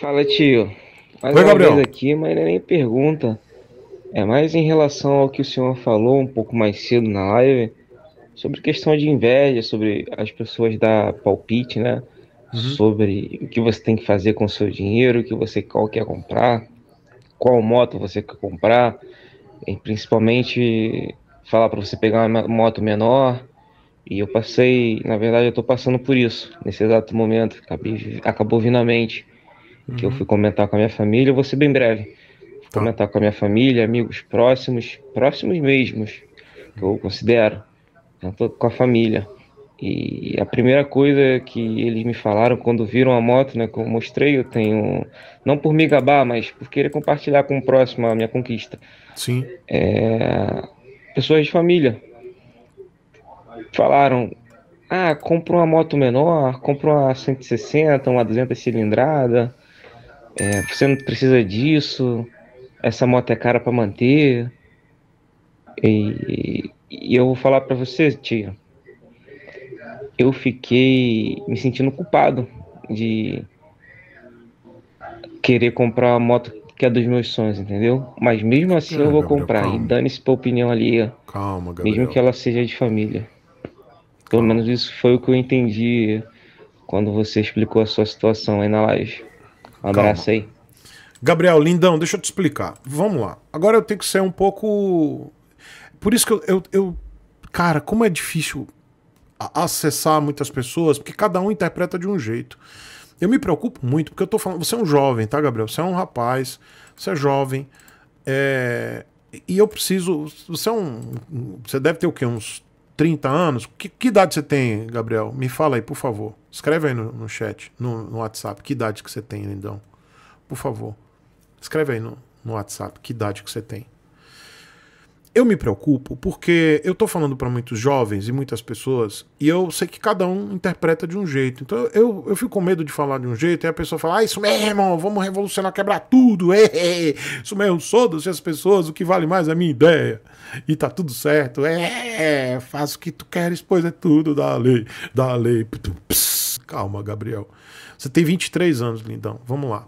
Fala, tio. Mais Oi, uma Gabriel. vez aqui, mas é nem pergunta. É mais em relação ao que o senhor falou um pouco mais cedo na live, sobre questão de inveja, sobre as pessoas dar palpite, né? Uhum. Sobre o que você tem que fazer com o seu dinheiro, o que você qual quer comprar, qual moto você quer comprar, e principalmente falar para você pegar uma moto menor. E eu passei, na verdade, eu estou passando por isso nesse exato momento. Acabei, acabou vindo à mente uhum. que eu uhum. fui comentar com a minha família, eu vou ser bem breve. Tá. Comentar com a minha família, amigos próximos, próximos mesmos, que eu considero. Eu né? com a família. E a primeira coisa que eles me falaram quando viram a moto, né, que eu mostrei, eu tenho, não por me gabar, mas por querer compartilhar com o próximo a minha conquista. Sim. É, pessoas de família falaram: ah, compra uma moto menor, compra uma 160, uma 200 cilindrada, é, você não precisa disso, essa moto é cara para manter. E, e, eu vou falar para você, tia, eu fiquei me sentindo culpado de querer comprar a moto que é dos meus sonhos, entendeu? Mas mesmo assim eu vou comprar. E dane-se pra opinião ali. Calma, Gabriel. Mesmo que ela seja de família. Pelo menos isso foi o que eu entendi quando você explicou a sua situação aí na live. Um abraço aí. Gabriel, lindão, deixa eu te explicar. Vamos lá. Agora eu tenho que ser um pouco. Por isso que eu. eu, eu... Cara, como é difícil acessar muitas pessoas, porque cada um interpreta de um jeito. Eu me preocupo muito, porque eu tô falando. Você é um jovem, tá, Gabriel? Você é um rapaz, você é jovem. É... E eu preciso. Você é um. Você deve ter o quê? Uns 30 anos? Que, que idade você tem, Gabriel? Me fala aí, por favor. Escreve aí no, no chat, no, no, WhatsApp, que idade que você tem, lindão. Por favor. Escreve aí no, no WhatsApp, que idade que você tem. Eu me preocupo porque eu estou falando para muitos jovens e muitas pessoas e eu sei que cada um interpreta de um jeito. Então eu, eu fico com medo de falar de um jeito e a pessoa fala: Ah, isso mesmo, vamos revolucionar, quebrar tudo. É, é, é, isso mesmo, sou das as pessoas, o que vale mais é a minha ideia. E tá tudo certo. É, é, é faz o que tu queres, pois é tudo da lei, da lei. Pss, Calma, Gabriel. Você tem 23 anos, lindão. Vamos lá.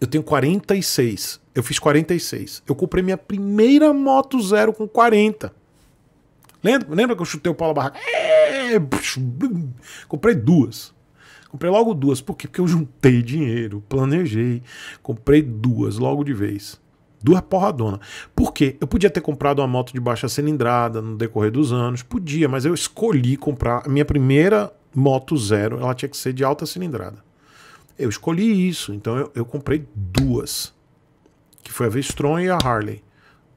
Eu tenho 46. Eu fiz 46. Eu comprei minha primeira moto zero com 40. Lembra, lembra que eu chutei o Paulo Barraca? É, comprei duas. Comprei logo duas. Por quê? Porque eu juntei dinheiro, planejei. Comprei duas logo de vez. Duas porradona. Por quê? Eu podia ter comprado uma moto de baixa cilindrada no decorrer dos anos. Podia, mas eu escolhi comprar. A minha primeira moto zero, ela tinha que ser de alta cilindrada. Eu escolhi isso, então eu, eu comprei duas. Que foi a Vestron e a Harley.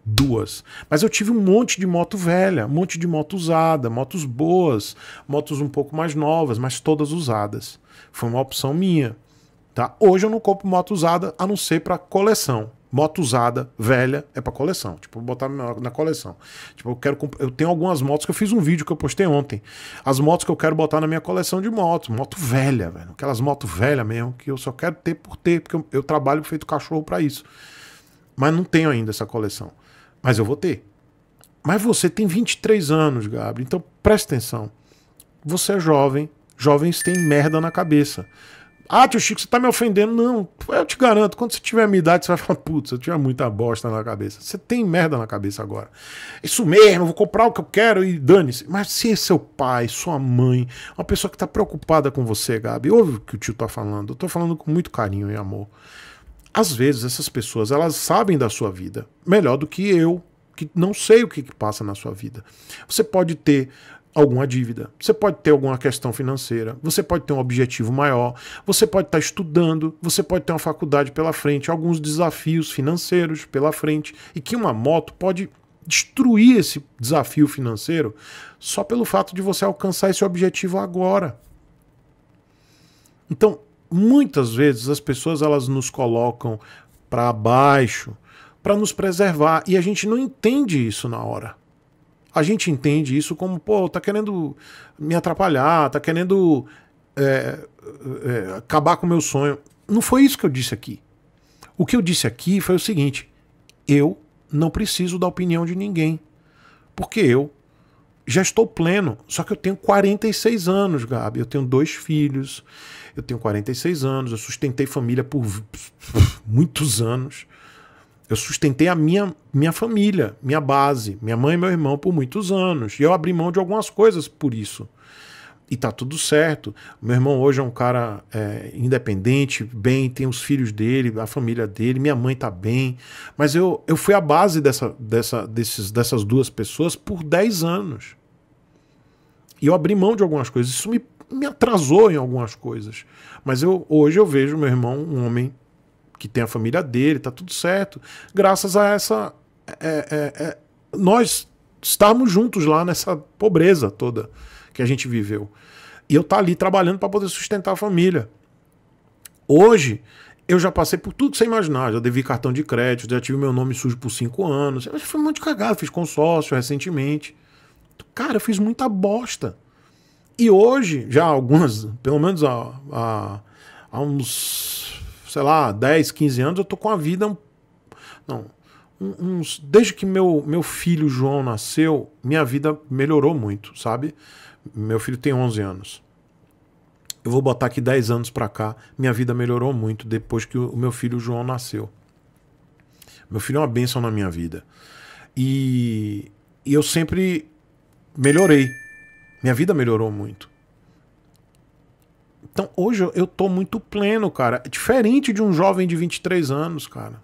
Duas. Mas eu tive um monte de moto velha, um monte de moto usada, motos boas, motos um pouco mais novas, mas todas usadas. Foi uma opção minha. Tá? Hoje eu não compro moto usada, a não ser para coleção. Moto usada, velha, é para coleção. Tipo, botar na coleção. Tipo, eu quero eu tenho algumas motos que eu fiz um vídeo que eu postei ontem. As motos que eu quero botar na minha coleção de motos, moto velha, velho. Aquelas motos velha mesmo que eu só quero ter por ter, porque eu, eu trabalho feito cachorro para isso. Mas não tenho ainda essa coleção. Mas eu vou ter. Mas você tem 23 anos, Gabriel. Então presta atenção. Você é jovem. Jovens têm merda na cabeça. Ah, tio Chico, você tá me ofendendo. Não, eu te garanto, quando você tiver a minha idade, você vai falar, putz, eu tinha muita bosta na cabeça. Você tem merda na cabeça agora. Isso mesmo, vou comprar o que eu quero e dane-se. Mas se é seu pai, sua mãe, uma pessoa que tá preocupada com você, Gabi, ouve o que o tio tá falando. Eu tô falando com muito carinho e amor. Às vezes, essas pessoas, elas sabem da sua vida melhor do que eu, que não sei o que, que passa na sua vida. Você pode ter alguma dívida, você pode ter alguma questão financeira, você pode ter um objetivo maior, você pode estar estudando, você pode ter uma faculdade pela frente, alguns desafios financeiros pela frente, e que uma moto pode destruir esse desafio financeiro só pelo fato de você alcançar esse objetivo agora. Então, muitas vezes as pessoas elas nos colocam para baixo para nos preservar e a gente não entende isso na hora. A gente entende isso como, pô, tá querendo me atrapalhar, tá querendo é, é, acabar com o meu sonho. Não foi isso que eu disse aqui. O que eu disse aqui foi o seguinte: eu não preciso da opinião de ninguém. Porque eu já estou pleno. Só que eu tenho 46 anos, Gabi. Eu tenho dois filhos. Eu tenho 46 anos. Eu sustentei família por muitos anos. Eu sustentei a minha, minha família, minha base, minha mãe e meu irmão por muitos anos. E eu abri mão de algumas coisas por isso. E tá tudo certo. Meu irmão hoje é um cara é, independente, bem, tem os filhos dele, a família dele, minha mãe tá bem. Mas eu, eu fui a base dessa, dessa, desses, dessas duas pessoas por 10 anos. E eu abri mão de algumas coisas. Isso me, me atrasou em algumas coisas. Mas eu hoje eu vejo meu irmão um homem que tem a família dele, tá tudo certo. Graças a essa. É, é, é, nós estarmos juntos lá nessa pobreza toda que a gente viveu. E eu tá ali trabalhando para poder sustentar a família. Hoje, eu já passei por tudo que você imaginar. Já devi cartão de crédito, já tive meu nome sujo por cinco anos. Eu fui um monte de fiz consórcio recentemente. Cara, eu fiz muita bosta. E hoje, já algumas, pelo menos há, há, há uns sei lá, 10, 15 anos, eu tô com a vida. Um, não, uns, desde que meu, meu filho João nasceu, minha vida melhorou muito, sabe? Meu filho tem 11 anos. Eu vou botar aqui 10 anos para cá, minha vida melhorou muito depois que o meu filho João nasceu. Meu filho é uma bênção na minha vida. E, e eu sempre melhorei. Minha vida melhorou muito. Então hoje eu tô muito pleno, cara. Diferente de um jovem de 23 anos, cara.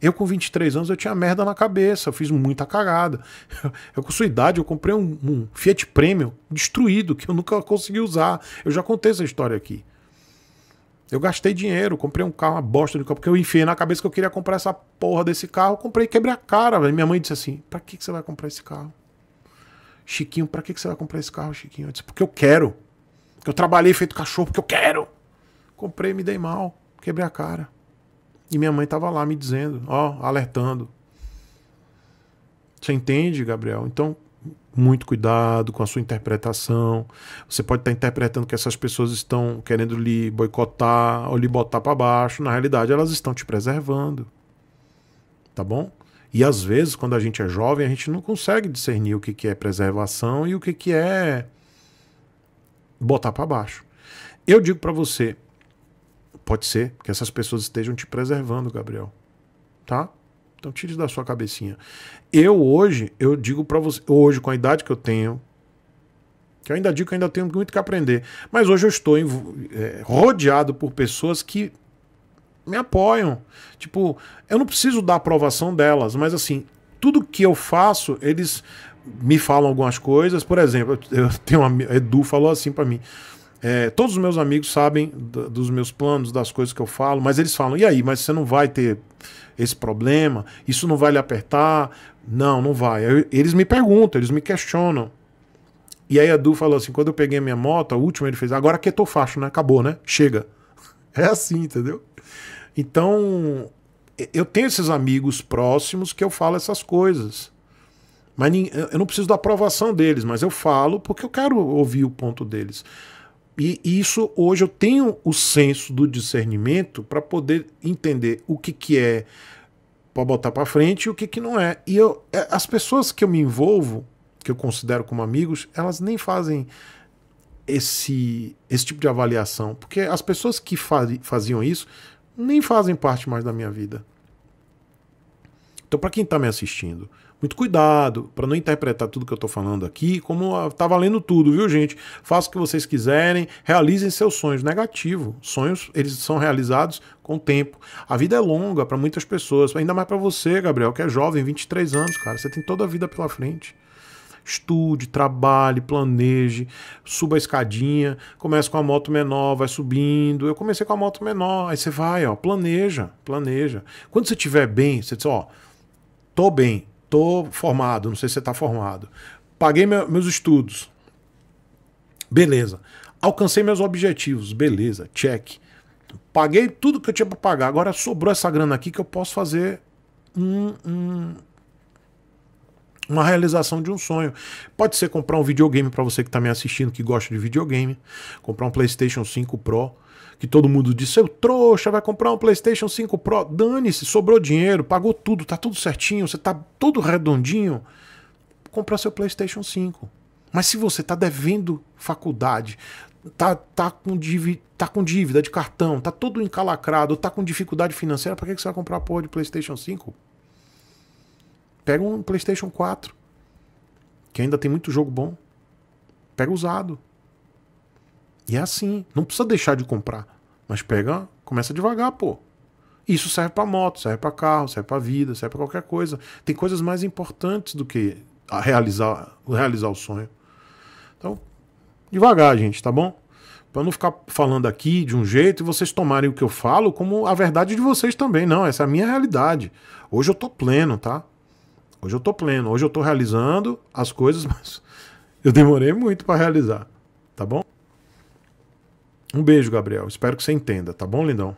Eu com 23 anos eu tinha merda na cabeça, eu fiz muita cagada. Eu com sua idade eu comprei um, um Fiat Premium destruído que eu nunca consegui usar. Eu já contei essa história aqui. Eu gastei dinheiro, comprei um carro, uma bosta de carro, porque eu enfiei na cabeça que eu queria comprar essa porra desse carro, comprei e quebrei a cara, velho. Minha mãe disse assim: pra que, que você vai comprar esse carro? Chiquinho, pra que, que você vai comprar esse carro, Chiquinho? Eu disse, porque eu quero. Que eu trabalhei feito cachorro porque eu quero. Comprei, me dei mal, quebrei a cara. E minha mãe tava lá me dizendo, ó, alertando. Você entende, Gabriel? Então, muito cuidado com a sua interpretação. Você pode estar interpretando que essas pessoas estão querendo lhe boicotar ou lhe botar para baixo. Na realidade, elas estão te preservando. Tá bom? E às vezes, quando a gente é jovem, a gente não consegue discernir o que, que é preservação e o que, que é botar para baixo. Eu digo para você, pode ser que essas pessoas estejam te preservando, Gabriel. Tá? Então tire da sua cabecinha. Eu hoje, eu digo para você, hoje com a idade que eu tenho, que eu ainda digo que eu ainda tenho muito que aprender, mas hoje eu estou é, rodeado por pessoas que me apoiam. Tipo, eu não preciso da aprovação delas, mas assim, tudo que eu faço, eles me falam algumas coisas. Por exemplo, eu tenho amigo, Edu falou assim para mim. É, todos os meus amigos sabem dos meus planos, das coisas que eu falo, mas eles falam: e aí, mas você não vai ter esse problema? Isso não vai lhe apertar? Não, não vai. Eu, eles me perguntam, eles me questionam. E aí, Edu falou assim: quando eu peguei a minha moto, a última, ele fez: agora que eu facho, né? Acabou, né? Chega. É assim, entendeu? Então, eu tenho esses amigos próximos que eu falo essas coisas. Mas eu não preciso da aprovação deles, mas eu falo porque eu quero ouvir o ponto deles. E isso hoje eu tenho o senso do discernimento para poder entender o que, que é para botar para frente e o que, que não é. E eu, é, as pessoas que eu me envolvo, que eu considero como amigos, elas nem fazem esse, esse tipo de avaliação, porque as pessoas que faziam isso nem fazem parte mais da minha vida. Então, para quem está me assistindo, muito cuidado para não interpretar tudo que eu estou falando aqui como está ah, valendo tudo, viu, gente? Faça o que vocês quiserem, realizem seus sonhos. Negativo. Sonhos, eles são realizados com o tempo. A vida é longa para muitas pessoas, ainda mais para você, Gabriel, que é jovem, 23 anos, cara. Você tem toda a vida pela frente estude, trabalhe, planeje, suba a escadinha, comece com a moto menor, vai subindo. Eu comecei com a moto menor, aí você vai, ó, planeja, planeja. Quando você estiver bem, você diz, ó, Tô bem, tô formado, não sei se você tá formado. Paguei meu, meus estudos. Beleza. Alcancei meus objetivos, beleza, check. Paguei tudo que eu tinha para pagar. Agora sobrou essa grana aqui que eu posso fazer um, um uma realização de um sonho. Pode ser comprar um videogame para você que está me assistindo, que gosta de videogame, comprar um PlayStation 5 Pro, que todo mundo diz, seu trouxa, vai comprar um PlayStation 5 Pro, dane-se, sobrou dinheiro, pagou tudo, tá tudo certinho, você tá todo redondinho, comprar seu PlayStation 5. Mas se você tá devendo faculdade, tá, tá, com dívida, tá com dívida de cartão, tá todo encalacrado, tá com dificuldade financeira, para que você vai comprar a porra de PlayStation 5? Pega um PlayStation 4, que ainda tem muito jogo bom. Pega usado. E é assim. Não precisa deixar de comprar. Mas pega, começa devagar, pô. Isso serve para moto, serve para carro, serve para vida, serve para qualquer coisa. Tem coisas mais importantes do que realizar, realizar o sonho. Então, devagar, gente, tá bom? Para não ficar falando aqui de um jeito e vocês tomarem o que eu falo como a verdade de vocês também. Não, essa é a minha realidade. Hoje eu tô pleno, tá? Hoje eu tô pleno, hoje eu tô realizando as coisas, mas eu demorei muito para realizar, tá bom? Um beijo, Gabriel. Espero que você entenda, tá bom, lindão?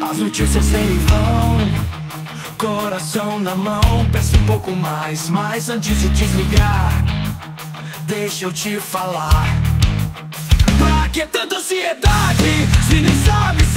As notícias vêm e vão coração na mão, peço um pouco mais, mas antes de desligar deixa eu te falar Pra que tanta ansiedade se nem sabe